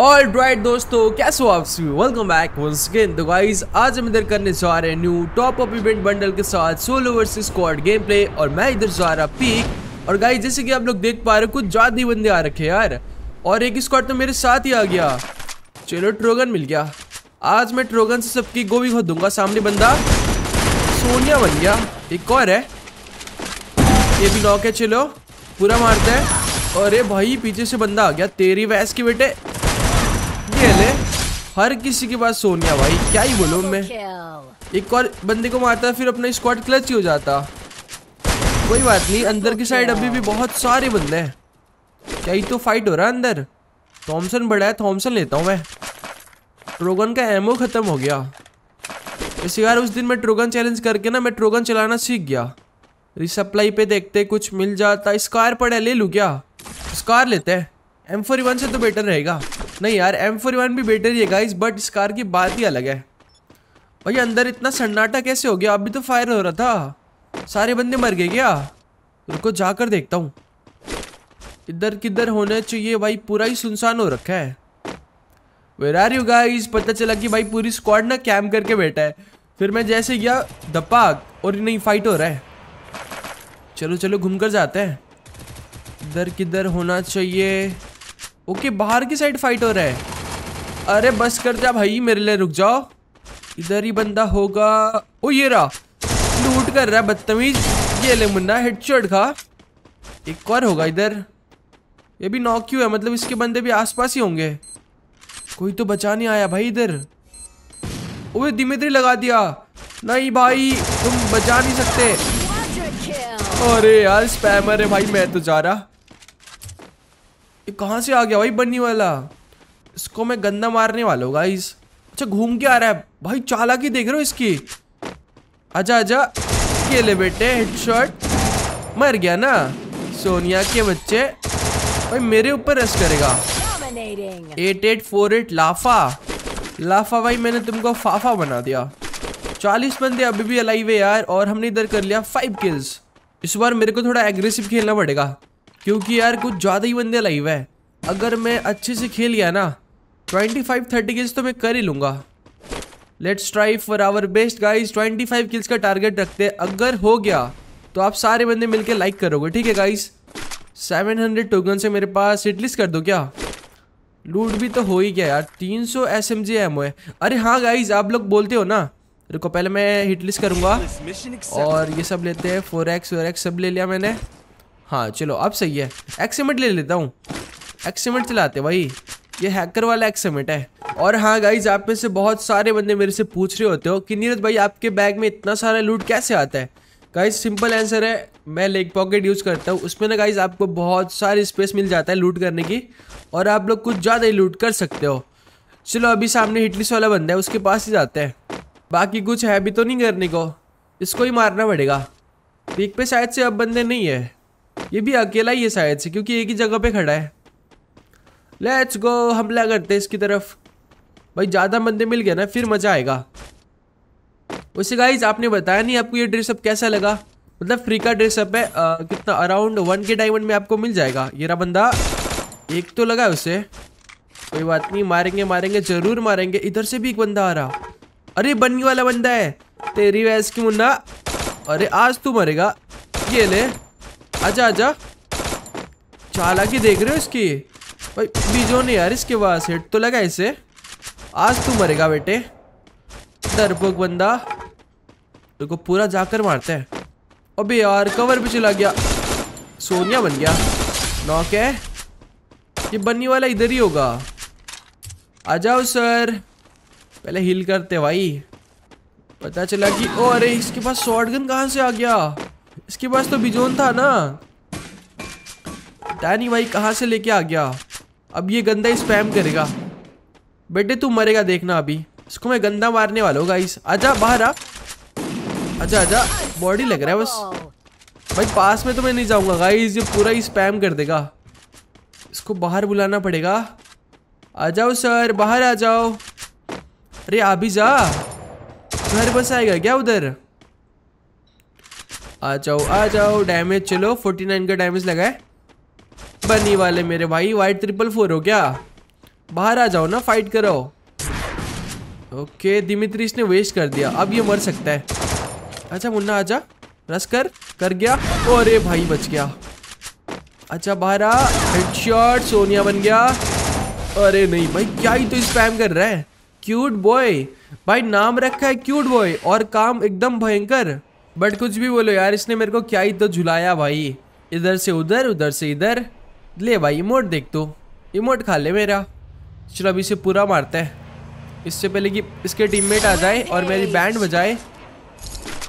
all ड्राइट दोस्तों कैसे हो आप सभी वेलकम बैक वंस अगेन तो गाइस आज हम इधर करने जा रहे हैं new top up event bundle के साथ solo versus squad game play और मैं इधर जा रहा पीक और गाइस जैसे कि आप लोग देख पा रहे हो कुछ ज्यादा ही बंदे आ रखे यार और एक स्क्वाड तो मेरे साथ ही आ गया चलो ट्रोगन मिल गया आज मैं ट्रोगन से सबकी गोभी खो दूंगा सामने बंदा सोनिया बन गया एक और है ये भी नॉक है चलो पूरा मारता है अरे भाई पीछे से बंदा आ गया तेरी वैस की बेटे वाले हर किसी के पास सोनिया भाई क्या ही बोलो मैं एक और बंदे को मारता फिर अपना स्क्वाड क्लच ही हो जाता कोई बात नहीं अंदर की साइड अभी भी बहुत सारे बंदे हैं क्या ही तो फाइट हो रहा है अंदर थॉमसन बड़ा है थॉमसन लेता हूँ मैं ट्रोगन का एमओ ख़त्म हो गया इसी यार उस दिन मैं ट्रोगन चैलेंज करके ना मैं ट्रोगन चलाना सीख गया रिसप्लाई पे देखते कुछ मिल जाता स्कार पड़ा ले लूँ क्या स्कार लेते हैं एम फोर से तो बेटर रहेगा नहीं यार एम फोर वन भी बेटर ही है गाइज बट इस कार की बात ही अलग है भाई अंदर इतना सन्नाटा कैसे हो गया अभी तो फायर हो रहा था सारे बंदे मर गए क्या रुको जाकर देखता हूँ इधर किधर होना चाहिए भाई पूरा ही सुनसान हो रखा है वेर आर यू गाइस पता चला कि भाई पूरी स्क्वाड ना कैम्प करके बैठा है फिर मैं जैसे गया दपा और नहीं फाइट हो रहा है चलो चलो घूम कर जाते हैं इधर किधर होना चाहिए ओके बाहर की साइड फाइट हो रहा है अरे बस कर जा भाई मेरे लिए रुक जाओ इधर ही बंदा होगा ओ ये रहा लूट कर रहा है बदतमीज ये ले मुन्ना हेडशॉट खा एक और होगा इधर ये भी नॉक क्यों है मतलब इसके बंदे भी आसपास ही होंगे कोई तो बचा नहीं आया भाई इधर ओए दिमित्री लगा दिया नहीं भाई तुम बचा नहीं सकते अरे यार स्पैमर है भाई मैं तो जा रहा ये कहाँ से आ गया भाई बनने वाला इसको मैं गंदा मारने वाला हूँ गाइस अच्छा घूम के आ रहा है भाई चालाकी देख रहे हो इसकी अच्छा अच्छा केले बेटे बेटे हेडशॉट मर गया ना सोनिया के बच्चे भाई मेरे ऊपर रस करेगा एट एट फोर एट लाफा लाफा भाई मैंने तुमको फाफा बना दिया चालीस बंदे अभी भी अलाइव है यार और हमने इधर कर लिया फाइव किल्स इस बार मेरे को थोड़ा एग्रेसिव खेलना पड़ेगा क्योंकि यार कुछ ज़्यादा ही बंदे लाइव है अगर मैं अच्छे से खेल गया ना ट्वेंटी फाइव थर्टी किल्स तो मैं कर ही लूँगा let's try for our best guys twenty five kills का टारगेट रखते हैं अगर हो गया तो आप सारे बंदे मिलकर लाइक करोगे ठीक है गाइज सेवन हंड्रेड टोकन से मेरे पास एटलीस्ट कर दो क्या लूट भी तो हो ही गया यार तीन सौ एस एम जी एम है अरे हाँ गाइज आप लोग बोलते हो ना रुको पहले मैं हिटलिस्ट करूँगा और ये सब लेते हैं फोर एक्स वोर एक्स सब ले लिया मैंने हाँ चलो अब सही है एक्सीमेंट ले लेता हूँ एक्सीमेंट चलाते भाई ये हैकर वाला एक्सीमेंट है और हाँ गाइज आप में से बहुत सारे बंदे मेरे से पूछ रहे होते हो कि नीरज भाई आपके बैग में इतना सारा लूट कैसे आता है गाइज सिंपल आंसर है मैं लेग पॉकेट यूज़ करता हूँ उसमें ना गाइज आपको बहुत सारी स्पेस मिल जाता है लूट करने की और आप लोग कुछ ज़्यादा ही लूट कर सकते हो चलो अभी सामने हिटलिस वाला बंदा है उसके पास ही जाते हैं बाकी कुछ है भी तो नहीं करने को इसको ही मारना पड़ेगा पीक पे शायद से अब बंदे नहीं है ये भी अकेला ही है शायद से क्योंकि एक ही जगह पे खड़ा है लेट्स गो हमला करते हैं इसकी तरफ भाई ज़्यादा बंदे मिल गए ना फिर मज़ा आएगा वैसे गाइज आपने बताया नहीं आपको ये ड्रेसअप कैसा लगा मतलब फ्री का ड्रेसअप है आ, कितना अराउंड वन के डायमंड में आपको मिल जाएगा ये रहा बंदा एक तो लगा है उसे कोई बात नहीं मारेंगे मारेंगे जरूर मारेंगे इधर से भी एक बंदा आ रहा अरे बनी वाला बंदा है तेरी वैस की मुन्ना अरे आज तू मरेगा ये ले आजा आजा चालाकी देख रहे हो इसकी भाई बीजो नहीं यार इसके पास हिट तो लगा इसे आज तू मरेगा बेटे डरपोक बंदा देखो तो पूरा जाकर मारते हैं अबे यार कवर भी चला गया सोनिया बन गया नॉक है ये बनने वाला इधर ही होगा आ जाओ सर पहले हिल करते भाई पता चला कि ओ अरे इसके पास शॉर्ट गन कहाँ से आ गया इसके पास तो बिजोन था ना टैनी भाई कहाँ से लेके आ गया अब ये गंदा स्पैम करेगा बेटे तू मरेगा देखना अभी इसको मैं गंदा मारने वाला हूँ गाइस आजा बाहर आ अच्छा अच्छा बॉडी लग रहा है बस भाई पास में तो मैं नहीं जाऊँगा गाइस ये पूरा ही स्पैम कर देगा इसको बाहर बुलाना पड़ेगा आ जाओ सर बाहर आ जाओ अरे आ भी जा घर बस आएगा क्या उधर आ जाओ आ जाओ डैमेज चलो 49 का डैमेज लगा है बनी वाले मेरे भाई वाइट ट्रिपल फोर हो क्या बाहर आ जाओ ना फाइट करो ओके दिमित्री इसने वेस्ट कर दिया अब ये मर सकता है अच्छा मुन्ना आजा रस कर कर गया अरे भाई बच गया अच्छा बाहर आ हेडशॉट सोनिया बन गया अरे नहीं भाई क्या ही तो स्पैम कर रहा है क्यूट बॉय भाई नाम रखा है क्यूट बॉय और काम एकदम भयंकर बट कुछ भी बोलो यार इसने मेरे को क्या ही तो झुलाया भाई इधर से उधर उधर से इधर ले भाई इमोट देख तो इमोट खा ले मेरा चलो अभी इसे पूरा मारते हैं इससे पहले कि इसके टीममेट आ जाए और मेरी बैंड बजाए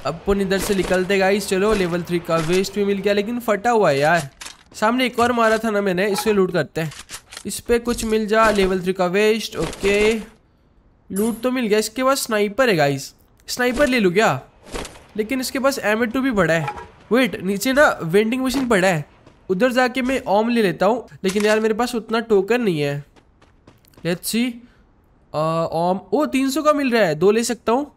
अपन इधर से निकलते गाइस चलो लेवल थ्री का वेस्ट भी मिल गया लेकिन फटा हुआ है यार सामने एक और मारा था ना मैंने इसे लूट करते हैं इस पर कुछ मिल जा लेवल थ्री का वेस्ट ओके लूट तो मिल गया इसके पास स्नाइपर है गाइस स्नाइपर ले लूँ क्या लेकिन इसके पास एम टू भी बड़ा है वेट नीचे ना वेंडिंग मशीन पड़ा है उधर जाके मैं ओम ले लेता हूँ लेकिन यार मेरे पास उतना टोकन नहीं है लेट्स सी ओम ओ तीन सौ का मिल रहा है दो ले सकता हूँ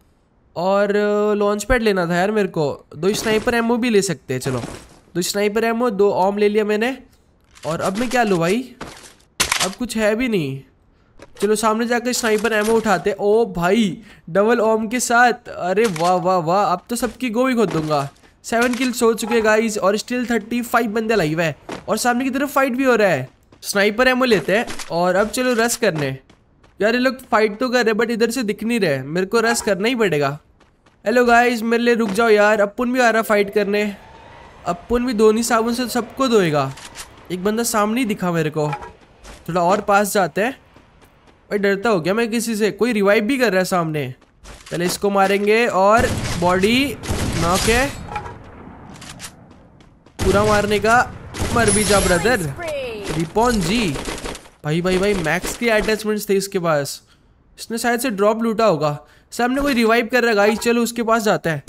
और लॉन्च uh, पैड लेना था यार मेरे को दो स्नाइपर एमओ भी ले सकते हैं चलो दो स्नाइपर एमओ दो ओम ले लिया मैंने और अब मैं क्या लूँ भाई अब कुछ है भी नहीं चलो सामने जाकर स्नाइपर एमो उठाते ओ भाई डबल ओम के साथ अरे वाह वाह वाह अब तो सबकी गोभी खोद दूंगा सेवन किल्स हो चुके गाइज और स्टिल थर्टी फाइव बंदे लाइव है और सामने की तरफ फाइट भी हो रहा है स्नाइपर एमो लेते हैं और अब चलो रस करने यार ये लोग फाइट तो कर रहे बट इधर से दिख नहीं रहे मेरे को रस करना ही पड़ेगा हेलो गाइज मेरे लिए रुक जाओ यार अपन भी आ रहा फाइट करने अपन भी धोनी साबुन से सबको धोएगा एक बंदा सामने ही दिखा मेरे को थोड़ा और पास जाते हैं भाई डरता हो क्या मैं किसी से कोई रिवाइव भी कर रहा है सामने पहले इसको मारेंगे और बॉडी नॉक है पूरा मारने का मर भी जा ब्रदर रिपोन जी भाई भाई भाई मैक्स के अटैचमेंट्स थे इसके पास इसने शायद से ड्रॉप लूटा होगा सामने कोई रिवाइव कर रहा है गाइस चलो उसके पास जाता है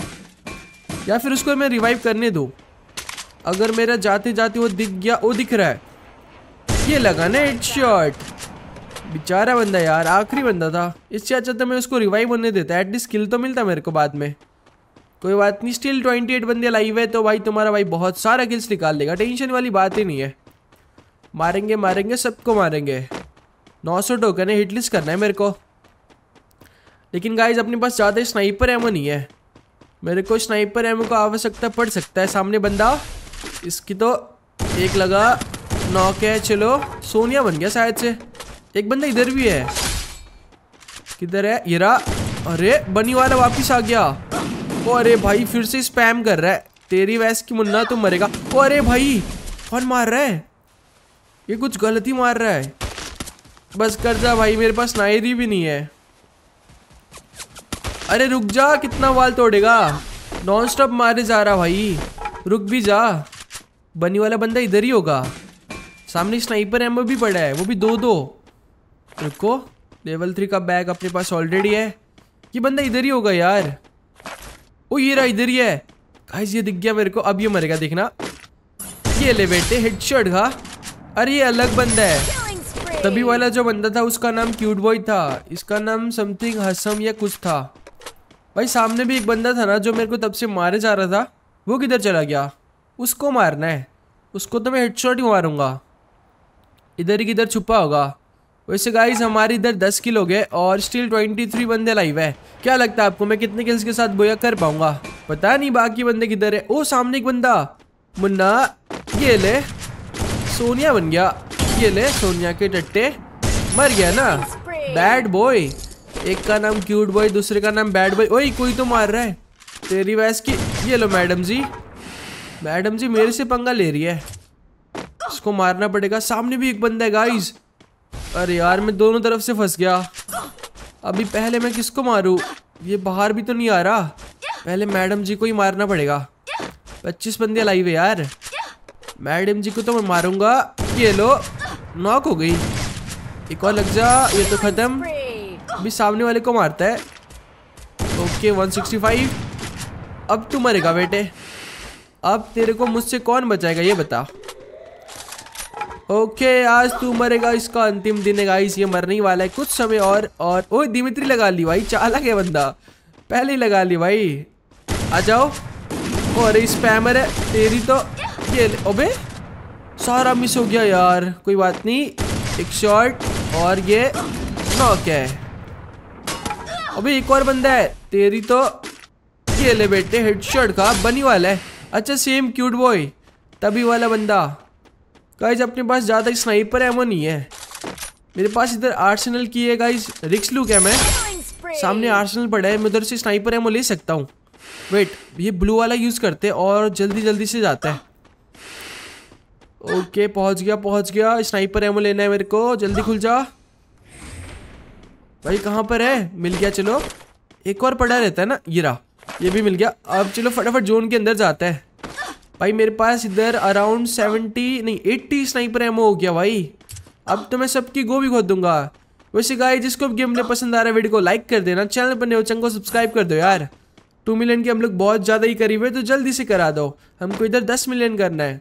या फिर उसको मैं रिवाइव करने दूँ अगर मेरा जाते जाते वो दिख गया वो दिख रहा है ये लगा ना हेड शॉर्ट बेचारा बंदा यार आखिरी बंदा था इससे अच्छा तो मैं उसको रिवाइव होने देता एटलीस्ट किल तो मिलता मेरे को बाद में कोई बात नहीं स्टिल ट्वेंटी एट बंदे लाइव है तो भाई तुम्हारा भाई बहुत सारा किल्स निकाल देगा टेंशन वाली बात ही नहीं है मारेंगे मारेंगे सबको मारेंगे नौ सौ टोकन है हिटलिस्ट करना है मेरे को लेकिन गाइज अपने पास ज़्यादा स्नाइपर एमो नहीं है मेरे को स्नाइपर एमो को आवश्यकता पड़ सकता है सामने बंदा इसकी तो एक लगा नौ के चलो सोनिया बन गया शायद से एक बंदा इधर भी है किधर है इरा अरे बनी वाला वापिस आ गया ओ अरे भाई फिर से स्पैम कर रहा है तेरी वैस की मुन्ना तो मरेगा ओ अरे भाई कौन मार रहा है ये कुछ गलती मार रहा है बस कर जा भाई मेरे पास नायरी भी नहीं है अरे रुक जा कितना वाल तोड़ेगा नॉन स्टॉप मारे जा रहा भाई रुक भी जा बनी वाला बंदा इधर ही होगा सामने स्नाइपर एम भी पड़ा है वो भी दो दो रुको लेवल थ्री का बैग अपने पास ऑलरेडी है ये बंदा इधर ही होगा यार ओ ये रहा इधर ही है गाइस ये दिख गया मेरे को अब ये मरेगा देखना ये ले बेटे हेडशॉट का अरे ये अलग बंदा है तभी वाला जो बंदा था उसका नाम क्यूट बॉय था इसका नाम समथिंग हसम या कुछ था भाई सामने भी एक बंदा था ना जो मेरे को तब से मारे जा रहा था वो किधर चला गया उसको मारना है उसको तो मैं हेडशॉट ही मारूंगा इधर ही किधर छुपा होगा वैसे गाइज हमारे इधर 10 किलो गए और स्टिल 23 बंदे लाइव है क्या लगता है आपको मैं कितने किल्स के साथ बोया कर पाऊंगा पता नहीं बाकी बंदे किधर है ओ सामने एक बंदा मुन्ना ये ले सोनिया बन गया ये ले सोनिया के टट्टे मर गया ना बैड बॉय एक का नाम क्यूट बॉय दूसरे का नाम बैड बॉय ओई कोई तो मार रहा है तेरी वैस की ये लो मैडम जी मैडम जी मेरे से पंगा ले रही है उसको मारना पड़ेगा सामने भी एक बंदा है गाइज़ अरे यार मैं दोनों तरफ से फंस गया अभी पहले मैं किसको मारूं ये बाहर भी तो नहीं आ रहा पहले मैडम जी को ही मारना पड़ेगा पच्चीस बंदे लाइव है यार मैडम जी को तो मैं मारूंगा ये लो नॉक हो गई एक और लग जा ये तो ख़त्म अभी सामने वाले को मारता है ओके 165 अब तू मरेगा बेटे अब तेरे को मुझसे कौन बचाएगा ये बता ओके आज तू मरेगा इसका अंतिम दिन है गाइस ये मरने ही वाला है कुछ समय और और ओ दिमित्री लगा ली भाई चालक है बंदा पहले ही लगा ली भाई आ जाओ और स्पैमर है तेरी तो ये ओबे सारा मिस हो गया यार कोई बात नहीं एक शॉट और ये नॉक है अबे एक और बंदा है तेरी तो ये ले बेटे हेडशॉट का बनी वाला है अच्छा सेम क्यूट बॉय तभी वाला बंदा गाइज अपने पास ज़्यादा स्नाइपर एमो नहीं है मेरे पास इधर आर्सेनल की है गाइज रिक्स लू क्या मैं सामने आर्सेनल पड़ा है मैं उधर से स्नाइपर एमो ले सकता हूँ वेट ये ब्लू वाला यूज़ करते हैं और जल्दी जल्दी से जाता है ओके पहुंच गया पहुंच गया स्नाइपर एमो लेना है मेरे को जल्दी खुल जा भाई कहाँ पर है मिल गया चलो एक और पड़ा रहता है ना ये रहा ये भी मिल गया अब चलो फटाफट जोन के अंदर जाता है भाई मेरे पास इधर अराउंड सेवेंटी नहीं एट्टी स्नाइपर एमओ हो गया भाई अब तो मैं सबकी गो भी खोद दूंगा वैसे गाइस जिसको गेम ने पसंद आ रहा है वीडियो को लाइक कर देना चैनल पर नए हो चैनल को सब्सक्राइब कर दो यार टू मिलियन के हम लोग बहुत ज़्यादा ही करीब है तो जल्दी से करा दो हमको इधर दस मिलियन करना है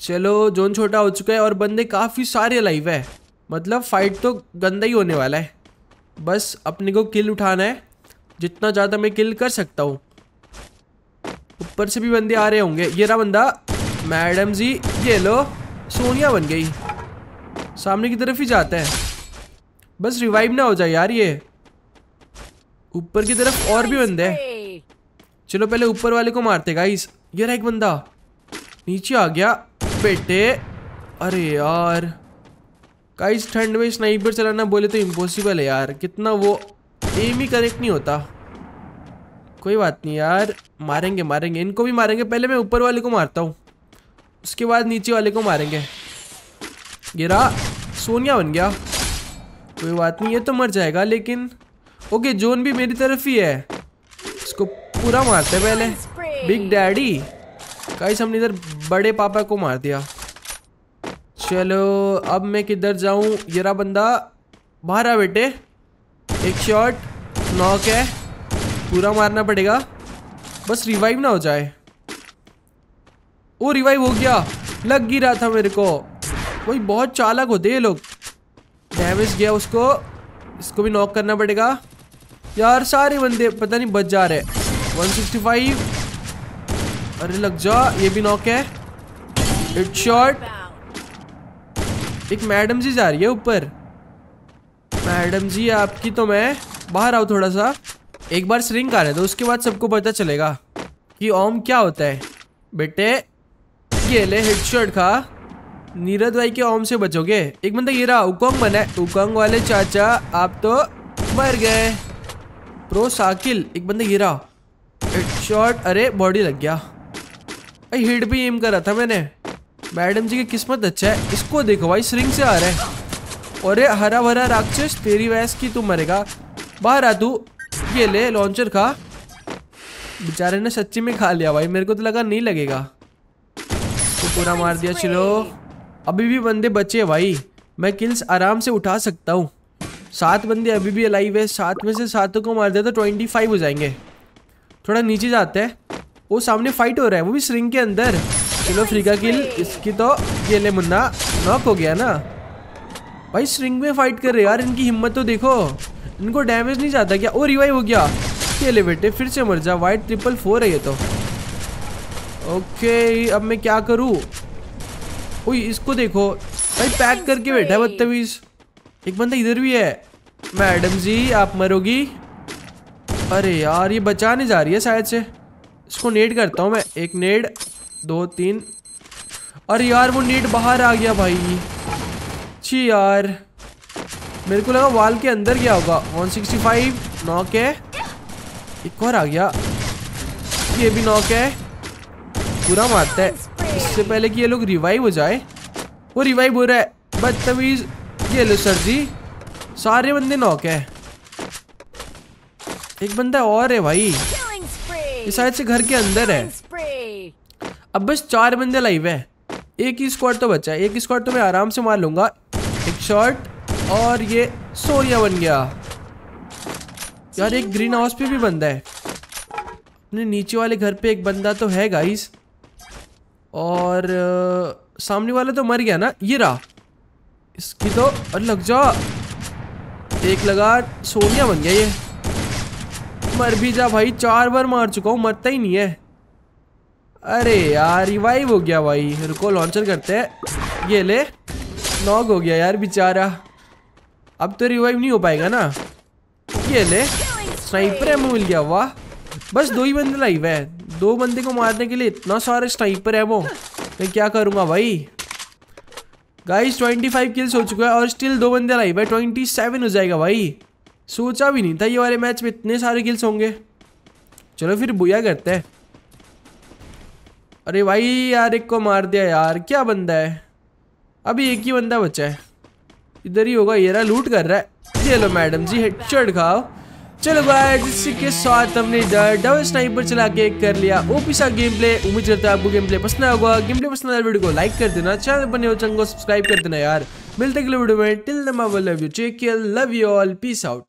चलो जोन छोटा हो चुका है और बंदे काफ़ी सारे लाइव है मतलब फाइट तो गंदा ही होने वाला है बस अपने को किल उठाना है जितना ज़्यादा मैं किल कर सकता हूँ ऊपर से भी बंदे आ रहे होंगे ये रहा बंदा मैडम जी ये लो सोनिया बन गई सामने की तरफ ही जाता है बस रिवाइव ना हो जाए यार ये ऊपर की तरफ और भी बंदे चलो पहले ऊपर वाले को मारते गाइस ये रहा एक बंदा नीचे आ गया बेटे अरे यार गाइस ठंड में स्नाइपर चलाना बोले तो इम्पॉसिबल है यार कितना वो एम ही करेक्ट नहीं होता कोई बात नहीं यार मारेंगे मारेंगे इनको भी मारेंगे पहले मैं ऊपर वाले को मारता हूँ उसके बाद नीचे वाले को मारेंगे गिरा सोनिया बन गया कोई बात नहीं ये तो मर जाएगा लेकिन ओके जोन भी मेरी तरफ ही है इसको पूरा मारते पहले बिग डैडी गाइस हमने इधर बड़े पापा को मार दिया चलो अब मैं किधर जाऊँ गिरा बंदा बाहर आ बेटे एक शॉट नॉक है पूरा मारना पड़ेगा बस रिवाइव ना हो जाए ओ रिवाइव हो गया लग ही रहा था मेरे को वही बहुत चालक होते ये लोग डैमेज गया उसको इसको भी नॉक करना पड़ेगा यार सारे बंदे पता नहीं बच जा रहे 165 अरे लग जा ये भी नॉक है इट शॉर्ट एक मैडम जी जा रही है ऊपर मैडम जी आपकी तो मैं बाहर आऊ थोड़ा सा एक बार सरिंग का रहे दो तो उसके बाद सबको पता चलेगा कि ओम क्या होता है बेटे ये ले हेडशॉट खा नीरज भाई के ओम से बचोगे एक बंदा ये रहा उकोंग बना है उकोंग वाले चाचा आप तो मर गए प्रो साकिल एक बंदा ये रहा हेडशॉट अरे बॉडी लग गया भाई हिट भी एम करा था मैंने मैडम जी की किस्मत अच्छा है इसको देखो भाई सरिंग से आ रहे है और हरा भरा राक्षस तेरी वैस की तू मरेगा बाहर आ तू ये ले लॉन्चर खा बेचारे ने सच्ची में खा लिया भाई मेरे को तो लगा नहीं लगेगा तो पूरा मार दिया चलो अभी भी बंदे बचे हैं भाई मैं किल्स आराम से उठा सकता हूँ सात बंदे अभी भी अलाइव है सात में से सातों को मार दिया तो ट्वेंटी फाइव हो जाएंगे थोड़ा नीचे जाते हैं वो सामने फाइट हो रहा है वो भी स्रिंग के अंदर चलो फ्री का किल इसकी तो ये ले मुन्ना नॉक हो गया ना भाई स्रिंग में फाइट कर रहे यार इनकी हिम्मत तो देखो इनको डैमेज नहीं जाता क्या और रिवाइव हो गया चले बेटे फिर से मर जा वाइट ट्रिपल फोर है ये तो ओके अब मैं क्या करूँ ओ इसको देखो भाई पैक करके बैठा है बदतमीज एक बंदा इधर भी है मैडम जी आप मरोगी अरे यार ये बचाने जा रही है शायद से इसको नेट करता हूँ मैं एक नेट दो तीन अरे यार वो नेट बाहर आ गया भाई छी यार मेरे को लगा वाल के अंदर गया होगा 165 नॉक है एक और आ गया ये भी नॉक है पूरा मारता है इससे पहले कि ये लोग रिवाइव हो जाए वो रिवाइव हो रहा है बदतमीज ये लो सर जी सारे बंदे नॉक है एक बंदा और है भाई ये शायद से घर के अंदर है अब बस चार बंदे लाइव है एक ही स्क्वाड तो बचा है एक स्क्वाड तो मैं आराम से मार लूंगा एक शॉट और ये सोरिया बन गया यार एक ग्रीन हाउस पे भी बंदा है अपने नीचे वाले घर पे एक बंदा तो है गाइस और आ, सामने वाला तो मर गया ना ये रहा इसकी तो अरे लग जा एक लगा सोनिया बन गया ये मर भी जा भाई चार बार मार चुका हूँ मरता ही नहीं है अरे यार रिवाइव हो गया भाई रुको लॉन्चर करते हैं ये ले नॉक हो गया यार बेचारा अब तो रिवाइव नहीं हो पाएगा ना ये ले स्नाइपर एमो मिल गया वाह बस दो ही बंदे लाइव है दो बंदे को मारने के लिए इतना सारे स्नाइपर एमो मैं क्या करूँगा भाई गाइस 25 किल्स हो चुका है और स्टिल दो बंदे लाइव है 27 हो जाएगा भाई सोचा भी नहीं था ये वाले मैच में इतने सारे किल्स होंगे चलो फिर बुया करते हैं अरे भाई यार एक को मार दिया यार क्या बंदा है अभी एक ही बंदा बचा है इधर ही होगा येरा लूट कर रहा है चलो मैडम जी हेडशॉट खाओ चलो भाई जिसके साथ हमने डबल स्नाइपर चला के कर लिया ओपी सा गेम प्ले उम्मीद करता है आपको गेम प्ले पसंद होगा गेम प्ले पसंद आया तो वीडियो को लाइक कर देना चैनल बने हो चैनल को सब्सक्राइब कर देना यार मिलते अगले वीडियो में till love you check love you all peace out